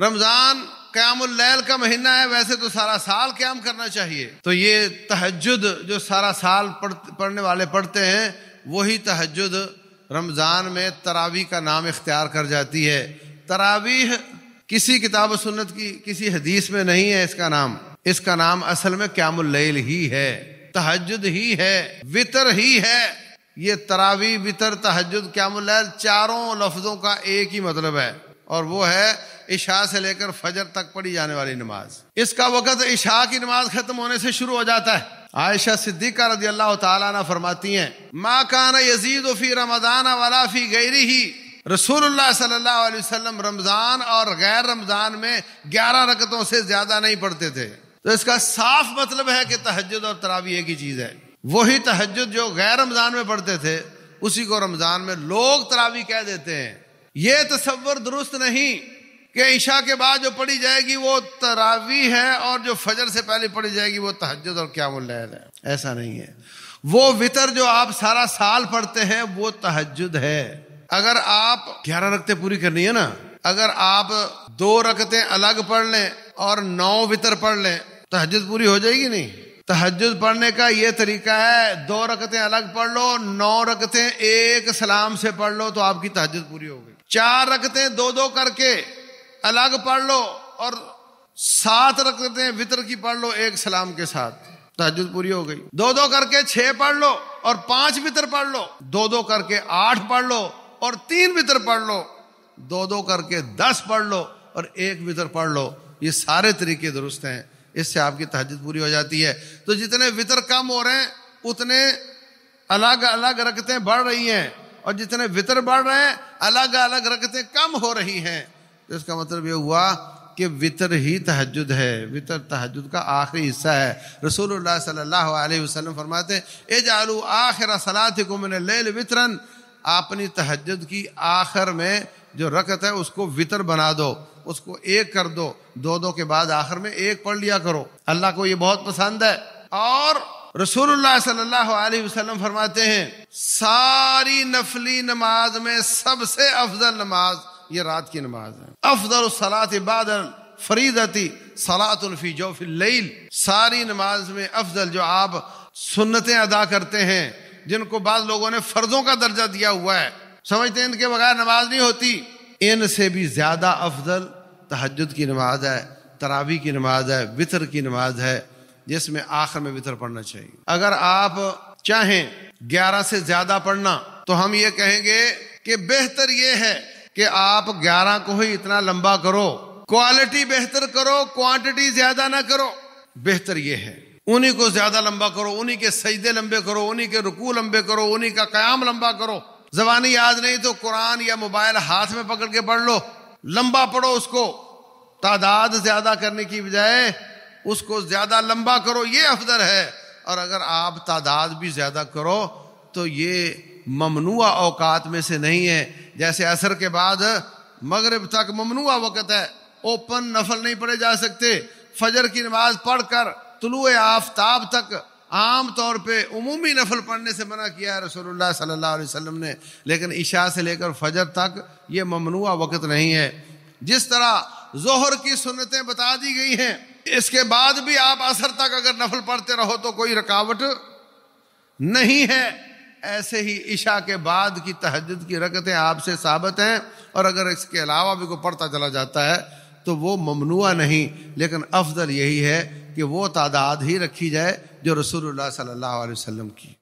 Ramzan camel का महीना है वैसे तो सारा साल क्याम करना चाहिए तो ये तहजद जो सारा साल पढ़ पढ़ने वाले पढ़ते हैं वही तहजद रमज़ान में तरावी का नाम इख्तियार कर जाती है तरावीह किसी किताब सुन्नत की किसी हदीस में नहीं है इसका नाम इसका नाम असल में क्यामल ही है तहजद ही है वितर ही है ये तरावी वितर तहजद क्यामल चारों लफ्ज़ों का एक ही मतलब है और वो है इशा से लेकर फजर तक पढ़ी जाने वाली नमाज इसका वक़्त इशा की नमाज खत्म होने से शुरू हो जाता है आयशा सिद्दीका रजी अल्लाह तला फरमाती हैं माँ काना यजीद फी रमदान वाला फी गैरी ही रसूलुल्लाह सल्लल्लाहु अलैहि वसल्लम रमज़ान और गैर रमज़ान में ग्यारह रकतों से ज़्यादा नहीं पढ़ते थे तो इसका साफ मतलब है कि तहजद और तरावी एक ही चीज़ है वही तहजद जो गैर रमज़ान में पढ़ते थे उसी को रमज़ान में लोग तरावी कह देते हैं ये तस्वर दुरुस्त नहीं कि ईशा के बाद जो पढ़ी जाएगी वो तरावी है और जो फजर से पहले पढ़ी जाएगी वो तहजद और क्या मुल्ल है ऐसा नहीं है वो वितर जो आप सारा साल पढ़ते हैं वो तहजद है अगर आप ग्यारह रखते पूरी करनी है ना अगर आप दो रखते अलग पढ़ लें और नौ वितर पढ़ लें तहजद पूरी हो जाएगी नहीं तहजद पढ़ने का ये तरीका है दो रकतें अलग पढ़ लो नौ रकतें एक सलाम से पढ़ लो तो आपकी तहजद पूरी हो गई चार रकतें दो दो करके अलग पढ़ लो और सात रकतें वितर की पढ़ लो एक सलाम के साथ तहजद पूरी हो गई दो दो करके छह पढ़ लो और पांच वितर पढ़ लो दो दो करके आठ पढ़ लो और तीन वितर पढ़ लो दो दो करके दस पढ़ लो और एक वितर पढ़ लो ये सारे तरीके दुरुस्त हैं इससे आपकी तहजद पूरी हो जाती है तो जितने वितर कम हो रहे हैं उतने अलग अलग रकतें बढ़ रही हैं और जितने वितर बढ़ रहे हैं अलग अलग रकतें कम हो रही हैं तो इसका मतलब ये हुआ कि वितर ही तहजद है वितर तहजद का आखिरी हिस्सा है रसूल सल्लल्लाहु फरमाते ए जालू आखिर सलात ले वितरन अपनी तहजद की आखिर में जो रकत है उसको वितर बना दो उसको एक कर दो दो दो के बाद आखिर में एक पढ़ लिया करो अल्लाह को ये बहुत पसंद है और रसूलुल्लाह सल्लल्लाहु अलैहि वसल्लम फरमाते हैं सारी नफली नमाज में सबसे अफजल नमाज ये रात की नमाज है अफजल सलात बादल फरीदती सलातुल्फी जोफिल सारी नमाज में अफजल जो आप सुन्नतें अदा करते हैं जिनको बाद लोगों ने फर्जों का दर्जा दिया हुआ है समझते हैं इनके बगैर नमाज नहीं होती इन से भी ज़्यादा अफजल तहजद की नमाज है तरावी की नमाज है वितर की नमाज है जिसमें आखिर में वितर पढ़ना चाहिए अगर आप चाहें ग्यारह से ज़्यादा पढ़ना तो हम ये कहेंगे कि बेहतर ये है कि आप ग्यारह को ही इतना लंबा करो क्वालिटी बेहतर करो क्वांटिटी ज़्यादा ना करो बेहतर ये है उन्हीं को ज़्यादा लंबा करो उन्हीं के सजदे लंबे करो उन्हीं के रुकू लंबे करो उन्हीं का क्याम लंबा करो जबानी याद नहीं तो कुरान या मोबाइल हाथ में पकड़ के पढ़ लो लंबा पढ़ो उसको तादाद ज्यादा करने की बजाय उसको ज्यादा लंबा करो ये अफदर है और अगर आप तादाद भी ज्यादा करो तो ये ममनुआ औकात में से नहीं है जैसे असर के बाद मगरब तक ममनुआ वक़्त है ओपन नफल नहीं पढ़े जा सकते फजर की नमाज पढ़कर तुलुए आफ्ताब तक आम तौर पे उमूमी नफल पढ़ने से मना किया है रसोल्ला सल्लल्लाहु अलैहि ने लेकिन इशा से लेकर फजर तक ये ममनुआ वक़्त नहीं है जिस तरह जोहर की सुनतें बता दी गई हैं इसके बाद भी आप असर तक अगर नफल पढ़ते रहो तो कोई रुकावट नहीं है ऐसे ही इशा के बाद की तहजद की रकतें आपसे साबित हैं और अगर इसके अलावा भी कोई पढ़ता चला जाता है तो वो ममनुआ नहीं लेकिन अफजल यही है कि वो तादाद ही रखी जाए जो रसूलुल्लाह सल्लल्लाहु अलैहि वसल्लम की